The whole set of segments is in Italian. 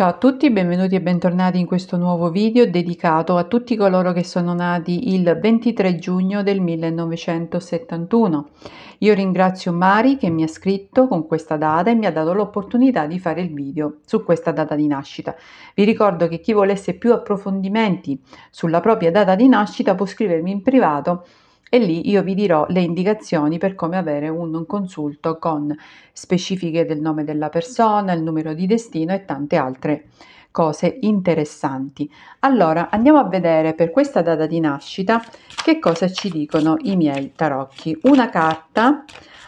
Ciao a tutti, benvenuti e bentornati in questo nuovo video dedicato a tutti coloro che sono nati il 23 giugno del 1971. Io ringrazio Mari che mi ha scritto con questa data e mi ha dato l'opportunità di fare il video su questa data di nascita. Vi ricordo che chi volesse più approfondimenti sulla propria data di nascita può scrivermi in privato e lì io vi dirò le indicazioni per come avere un, un consulto con specifiche del nome della persona, il numero di destino e tante altre cose interessanti. Allora andiamo a vedere per questa data di nascita che cosa ci dicono i miei tarocchi. Una carta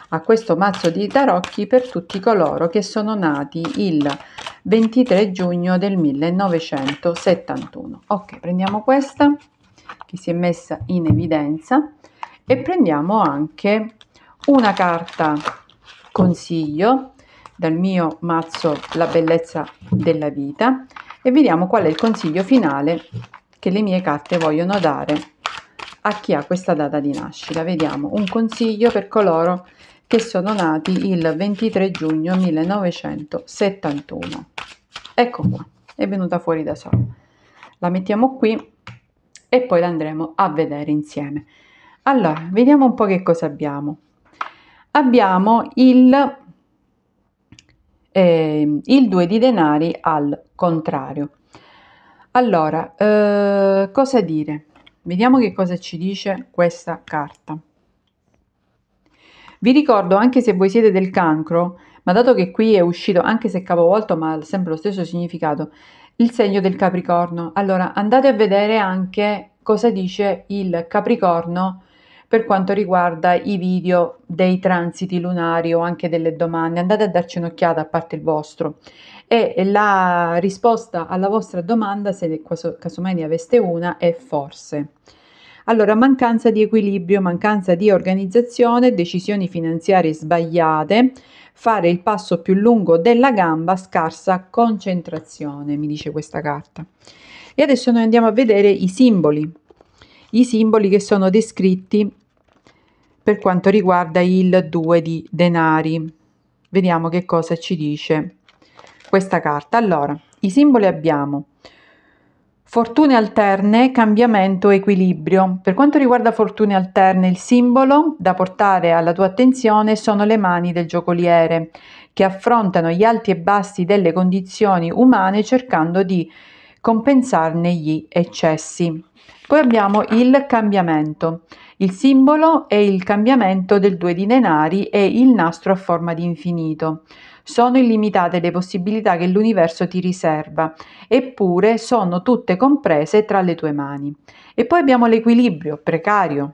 a questo mazzo di tarocchi per tutti coloro che sono nati il 23 giugno del 1971. Ok, prendiamo questa che si è messa in evidenza e prendiamo anche una carta consiglio dal mio mazzo La bellezza della vita e vediamo qual è il consiglio finale che le mie carte vogliono dare a chi ha questa data di nascita. Vediamo un consiglio per coloro che sono nati il 23 giugno 1971. Ecco qua, è venuta fuori da sola. La mettiamo qui e poi la andremo a vedere insieme. Allora, vediamo un po' che cosa abbiamo. Abbiamo il, eh, il 2 di denari al contrario. Allora, eh, cosa dire? Vediamo che cosa ci dice questa carta. Vi ricordo, anche se voi siete del cancro, ma dato che qui è uscito, anche se capovolto, ma ha sempre lo stesso significato, il segno del capricorno. Allora, andate a vedere anche cosa dice il capricorno per quanto riguarda i video dei transiti lunari o anche delle domande. Andate a darci un'occhiata a parte il vostro e la risposta alla vostra domanda, se casomai ne aveste una, è forse. Allora, mancanza di equilibrio, mancanza di organizzazione, decisioni finanziarie sbagliate, fare il passo più lungo della gamba, scarsa concentrazione, mi dice questa carta. E adesso noi andiamo a vedere i simboli, i simboli che sono descritti per quanto riguarda il 2 di denari. Vediamo che cosa ci dice questa carta. Allora, i simboli abbiamo fortune alterne, cambiamento, equilibrio. Per quanto riguarda fortune alterne, il simbolo da portare alla tua attenzione sono le mani del giocoliere che affrontano gli alti e bassi delle condizioni umane cercando di compensarne gli eccessi. Poi abbiamo il cambiamento. Il simbolo è il cambiamento del due di denari e il nastro a forma di infinito. Sono illimitate le possibilità che l'universo ti riserva, eppure sono tutte comprese tra le tue mani. E poi abbiamo l'equilibrio, precario.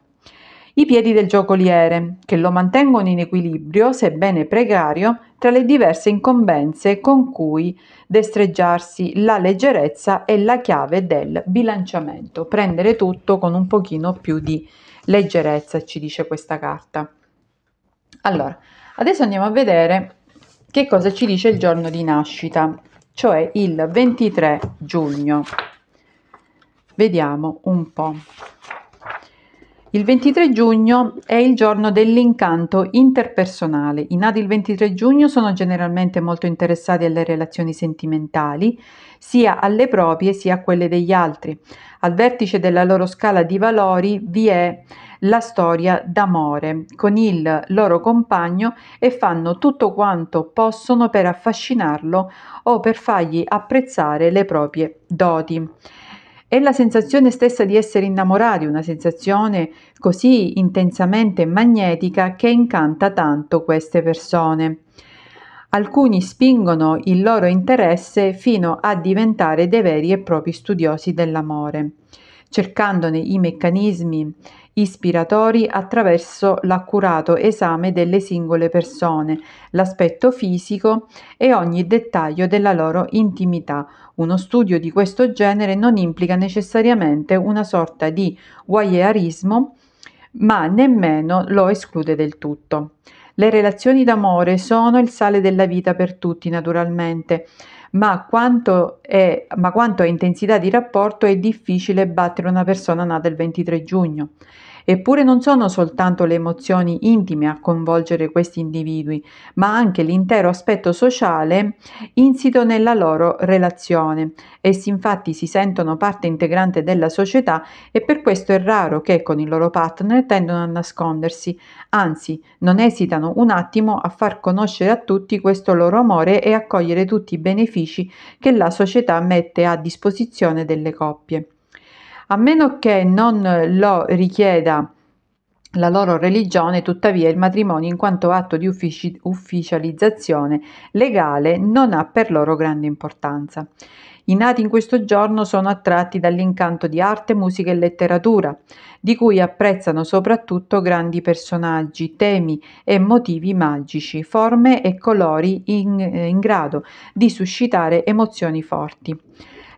I piedi del giocoliere, che lo mantengono in equilibrio, sebbene precario, tra le diverse incombenze con cui destreggiarsi la leggerezza è la chiave del bilanciamento. Prendere tutto con un pochino più di leggerezza, ci dice questa carta. Allora, adesso andiamo a vedere che cosa ci dice il giorno di nascita, cioè il 23 giugno. Vediamo un po'. Il 23 giugno è il giorno dell'incanto interpersonale. I nati il 23 giugno sono generalmente molto interessati alle relazioni sentimentali, sia alle proprie sia a quelle degli altri. Al vertice della loro scala di valori vi è la storia d'amore con il loro compagno e fanno tutto quanto possono per affascinarlo o per fargli apprezzare le proprie doti. È la sensazione stessa di essere innamorati, una sensazione così intensamente magnetica che incanta tanto queste persone. Alcuni spingono il loro interesse fino a diventare dei veri e propri studiosi dell'amore cercandone i meccanismi ispiratori attraverso l'accurato esame delle singole persone, l'aspetto fisico e ogni dettaglio della loro intimità. Uno studio di questo genere non implica necessariamente una sorta di voyeurismo, ma nemmeno lo esclude del tutto. Le relazioni d'amore sono il sale della vita per tutti, naturalmente, ma quanto, è, ma quanto a intensità di rapporto è difficile battere una persona nata il 23 giugno. Eppure non sono soltanto le emozioni intime a coinvolgere questi individui, ma anche l'intero aspetto sociale insito nella loro relazione. Essi infatti si sentono parte integrante della società e per questo è raro che con il loro partner tendono a nascondersi, anzi non esitano un attimo a far conoscere a tutti questo loro amore e accogliere tutti i benefici che la società mette a disposizione delle coppie a meno che non lo richieda la loro religione, tuttavia il matrimonio in quanto atto di uffici- ufficializzazione legale non ha per loro grande importanza. I nati in questo giorno sono attratti dall'incanto di arte, musica e letteratura, di cui apprezzano soprattutto grandi personaggi, temi e motivi magici, forme e colori in, eh, in grado di suscitare emozioni forti.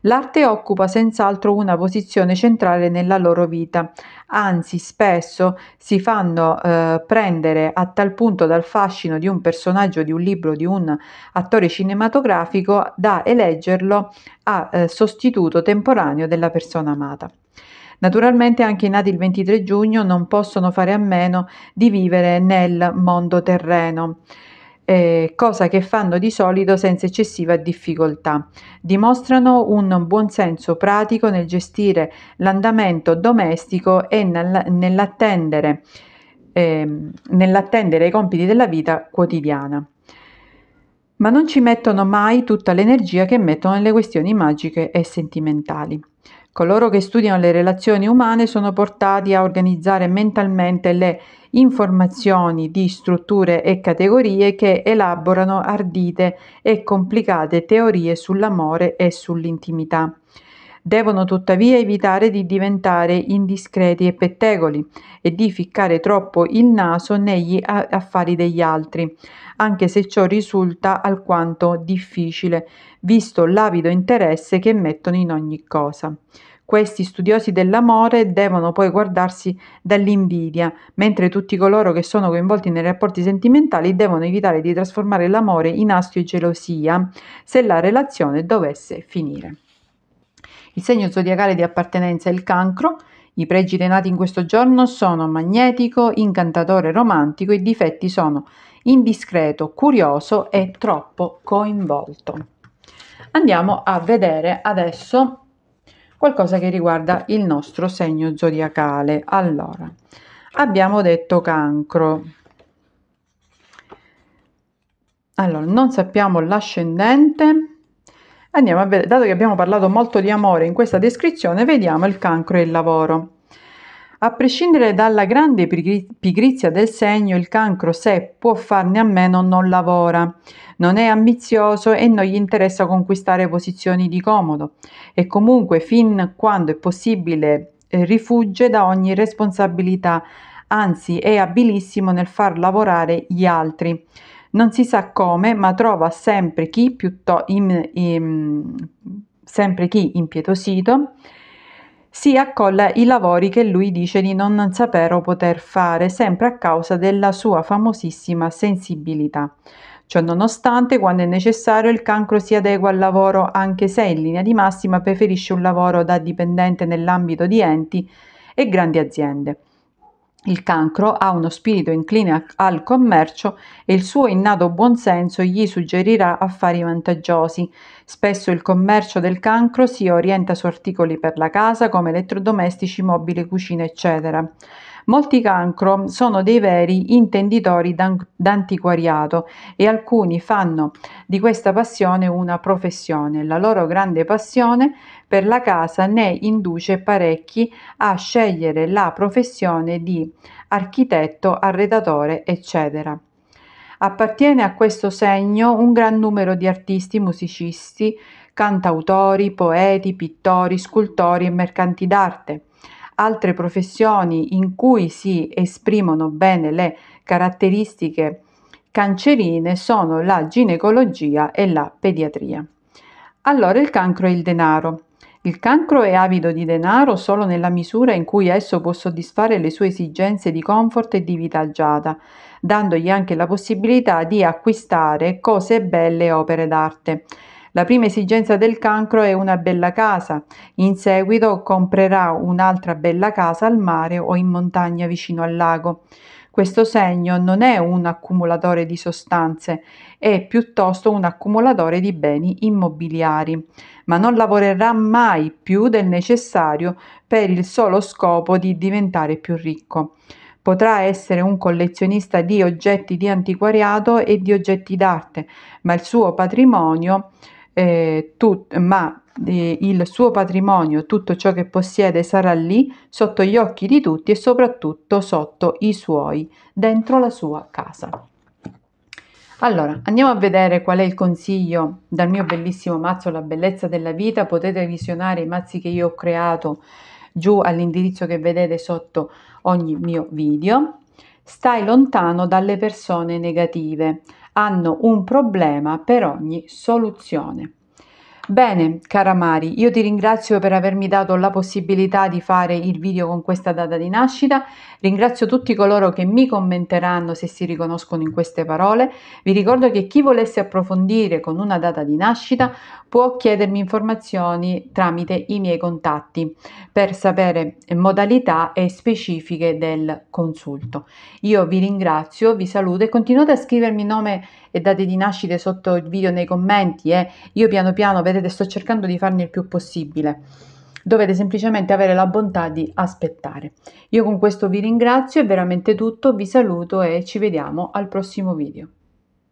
L'arte occupa senz'altro una posizione centrale nella loro vita, anzi spesso si fanno eh, prendere a tal punto dal fascino di un personaggio, di un libro, di un attore cinematografico da eleggerlo a eh, sostituto temporaneo della persona amata. Naturalmente anche i nati il 23 giugno non possono fare a meno di vivere nel mondo terreno eh, cosa che fanno di solito senza eccessiva difficoltà. Dimostrano un buon senso pratico nel gestire l'andamento domestico e nell'attendere, eh, nell'attendere i compiti della vita quotidiana. Ma non ci mettono mai tutta l'energia che mettono nelle questioni magiche e sentimentali. Coloro che studiano le relazioni umane sono portati a organizzare mentalmente le informazioni di strutture e categorie che elaborano ardite e complicate teorie sull'amore e sull'intimità. Devono tuttavia evitare di diventare indiscreti e pettegoli e di ficcare troppo il naso negli affari degli altri, anche se ciò risulta alquanto difficile, visto l'avido interesse che mettono in ogni cosa. Questi studiosi dell'amore devono poi guardarsi dall'invidia, mentre tutti coloro che sono coinvolti nei rapporti sentimentali devono evitare di trasformare l'amore in astio e gelosia se la relazione dovesse finire. Il segno zodiacale di appartenenza è il cancro. I pregi denati in questo giorno sono magnetico, incantatore, romantico, i difetti sono indiscreto, curioso e troppo coinvolto. Andiamo a vedere adesso qualcosa che riguarda il nostro segno zodiacale. Allora, abbiamo detto cancro. Allora, non sappiamo l'ascendente. Andiamo a vedere, dato che abbiamo parlato molto di amore in questa descrizione, vediamo il cancro e il lavoro. A prescindere dalla grande pigrizia del segno, il cancro se può farne a meno non lavora, non è ambizioso e non gli interessa conquistare posizioni di comodo e comunque fin quando è possibile eh, rifugge da ogni responsabilità, anzi è abilissimo nel far lavorare gli altri. Non si sa come, ma trova sempre chi, piuttosto, in, in, sempre chi impietosito si accolla i lavori che lui dice di non saper o poter fare, sempre a causa della sua famosissima sensibilità. Ciononostante, quando è necessario, il cancro si adegua al lavoro anche se in linea di massima preferisce un lavoro da dipendente nell'ambito di enti e grandi aziende. Il cancro ha uno spirito incline al commercio e il suo innato buonsenso gli suggerirà affari vantaggiosi. Spesso il commercio del cancro si orienta su articoli per la casa come elettrodomestici, mobili, cucina, eccetera. Molti cancro sono dei veri intenditori d'antiquariato e alcuni fanno di questa passione una professione. La loro grande passione per la casa ne induce parecchi a scegliere la professione di architetto, arredatore, eccetera. Appartiene a questo segno un gran numero di artisti, musicisti, cantautori, poeti, pittori, scultori e mercanti d'arte altre professioni in cui si esprimono bene le caratteristiche cancerine sono la ginecologia e la pediatria. Allora il cancro e il denaro. Il cancro è avido di denaro solo nella misura in cui esso può soddisfare le sue esigenze di comfort e di vita agiata, dandogli anche la possibilità di acquistare cose belle e opere d'arte. La prima esigenza del cancro è una bella casa, in seguito comprerà un'altra bella casa al mare o in montagna vicino al lago. Questo segno non è un accumulatore di sostanze, è piuttosto un accumulatore di beni immobiliari, ma non lavorerà mai più del necessario per il solo scopo di diventare più ricco. Potrà essere un collezionista di oggetti di antiquariato e di oggetti d'arte, ma il suo patrimonio eh, tut, ma eh, il suo patrimonio, tutto ciò che possiede sarà lì sotto gli occhi di tutti e soprattutto sotto i suoi, dentro la sua casa. Allora, andiamo a vedere qual è il consiglio dal mio bellissimo mazzo La bellezza della vita. Potete visionare i mazzi che io ho creato giù all'indirizzo che vedete sotto ogni mio video. Stai lontano dalle persone negative hanno un problema per ogni soluzione. Bene, cara Mari, io ti ringrazio per avermi dato la possibilità di fare il video con questa data di nascita, ringrazio tutti coloro che mi commenteranno se si riconoscono in queste parole, vi ricordo che chi volesse approfondire con una data di nascita può chiedermi informazioni tramite i miei contatti per sapere modalità e specifiche del consulto. Io vi ringrazio, vi saluto e continuate a scrivermi nome e date di nascite sotto il video nei commenti e eh. io piano piano, vedete, sto cercando di farne il più possibile. Dovete semplicemente avere la bontà di aspettare. Io con questo vi ringrazio, è veramente tutto, vi saluto e ci vediamo al prossimo video.